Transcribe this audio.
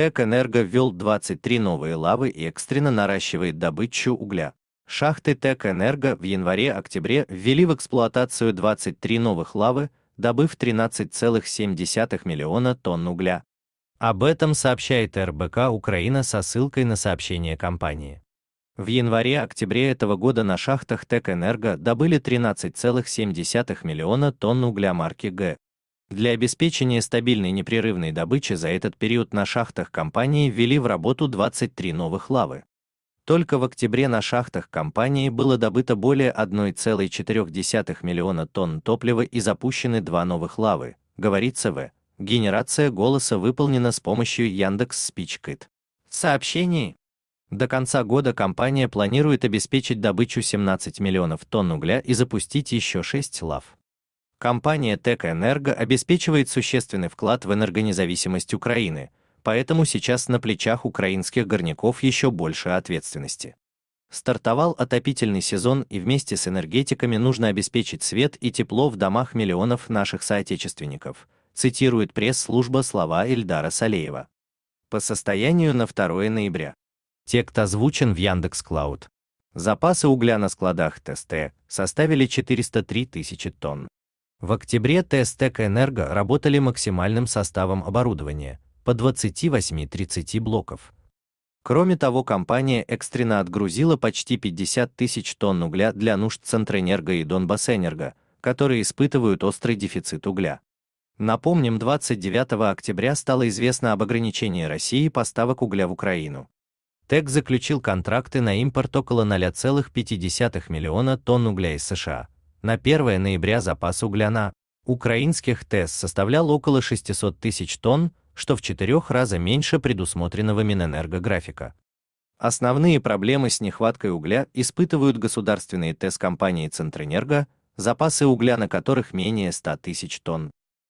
ТЭК «Энерго» ввел 23 новые лавы и экстренно наращивает добычу угля. Шахты ТЭК «Энерго» в январе-октябре ввели в эксплуатацию 23 новых лавы, добыв 13,7 миллиона тонн угля. Об этом сообщает РБК Украина со ссылкой на сообщение компании. В январе-октябре этого года на шахтах ТЭК «Энерго» добыли 13,7 миллиона тонн угля марки «Г», для обеспечения стабильной непрерывной добычи за этот период на шахтах компании ввели в работу 23 новых лавы. Только в октябре на шахтах компании было добыто более 1,4 миллиона тонн топлива и запущены два новых лавы, говорится в. Генерация голоса выполнена с помощью Яндекс Спичкит. Сообщений. До конца года компания планирует обеспечить добычу 17 миллионов тонн угля и запустить еще 6 лав. Компания ТЭК Энерго обеспечивает существенный вклад в энергонезависимость Украины, поэтому сейчас на плечах украинских горняков еще больше ответственности. Стартовал отопительный сезон и вместе с энергетиками нужно обеспечить свет и тепло в домах миллионов наших соотечественников, цитирует пресс-служба слова Эльдара Салеева. По состоянию на 2 ноября. Текст озвучен в Яндекс.Клауд. Запасы угля на складах ТСТ составили 403 тысячи тонн. В октябре ТС ТЭК «Энерго» работали максимальным составом оборудования по 28-30 блоков. Кроме того, компания экстренно отгрузила почти 50 тысяч тонн угля для нужд Центрэнерго и Донбассэнерго, которые испытывают острый дефицит угля. Напомним, 29 октября стало известно об ограничении России поставок угля в Украину. ТЭК заключил контракты на импорт около 0,5 миллиона тонн угля из США, на 1 ноября запас угля на украинских ТЭС составлял около 600 тысяч тонн, что в четырех раза меньше предусмотренного Минэнергографика. Основные проблемы с нехваткой угля испытывают государственные ТЭС компании Центрэнерго, запасы угля на которых менее 100 тысяч тонн.